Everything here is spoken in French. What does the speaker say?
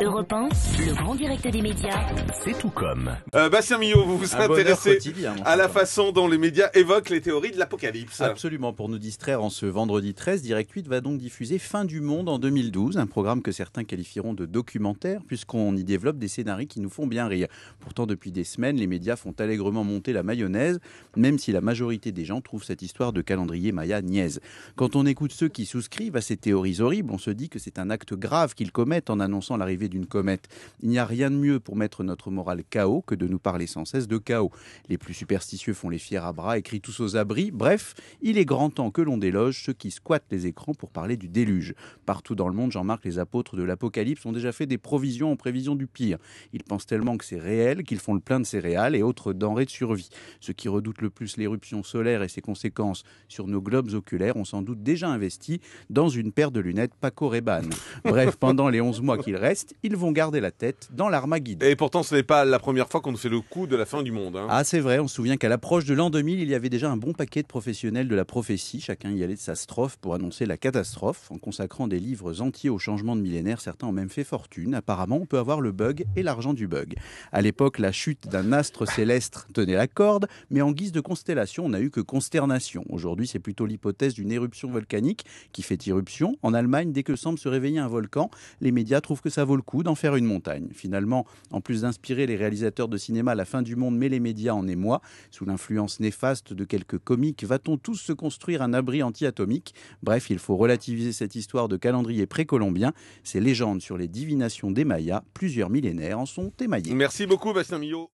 Europe 1, le grand direct des médias. C'est tout comme. Euh, Bastien Millot, vous vous intéressez à la façon dont les médias évoquent les théories de l'apocalypse. Absolument, pour nous distraire en ce vendredi 13, Direct 8 va donc diffuser Fin du monde en 2012, un programme que certains qualifieront de documentaire puisqu'on y développe des scénarios qui nous font bien rire. Pourtant, depuis des semaines, les médias font allègrement monter la mayonnaise, même si la majorité des gens trouvent cette histoire de calendrier Maya niaise. Quand on écoute ceux qui souscrivent à ces théories horribles, on se dit que c'est un acte grave qu'ils commettent en annonçant la d'une comète. Il n'y a rien de mieux pour mettre notre morale chaos que de nous parler sans cesse de chaos. Les plus superstitieux font les fiers à bras, écrit tous aux abris. Bref, il est grand temps que l'on déloge ceux qui squattent les écrans pour parler du déluge. Partout dans le monde, Jean-Marc, les apôtres de l'Apocalypse ont déjà fait des provisions en prévision du pire. Ils pensent tellement que c'est réel qu'ils font le plein de céréales et autres denrées de survie. Ceux qui redoutent le plus l'éruption solaire et ses conséquences sur nos globes oculaires ont sans doute déjà investi dans une paire de lunettes Paco Reban. Bref, pendant les 11 mois qu'il reste, ils vont garder la tête dans l'Armageddon. Et pourtant, ce n'est pas la première fois qu'on fait le coup de la fin du monde. Hein. Ah, c'est vrai, on se souvient qu'à l'approche de l'an 2000, il y avait déjà un bon paquet de professionnels de la prophétie. Chacun y allait de sa strophe pour annoncer la catastrophe. En consacrant des livres entiers au changement de millénaire, certains ont même fait fortune. Apparemment, on peut avoir le bug et l'argent du bug. À l'époque, la chute d'un astre céleste tenait la corde, mais en guise de constellation, on n'a eu que consternation. Aujourd'hui, c'est plutôt l'hypothèse d'une éruption volcanique qui fait irruption. En Allemagne, dès que semble se réveiller un volcan, les médias trouvent que ça vaut le coup d'en faire une montagne. Finalement, en plus d'inspirer les réalisateurs de cinéma, la fin du monde met les médias en émoi. Sous l'influence néfaste de quelques comiques, va-t-on tous se construire un abri anti-atomique Bref, il faut relativiser cette histoire de calendrier précolombien. Ces légendes sur les divinations des Mayas, plusieurs millénaires en sont émaillés. Merci beaucoup, Bastien Millot.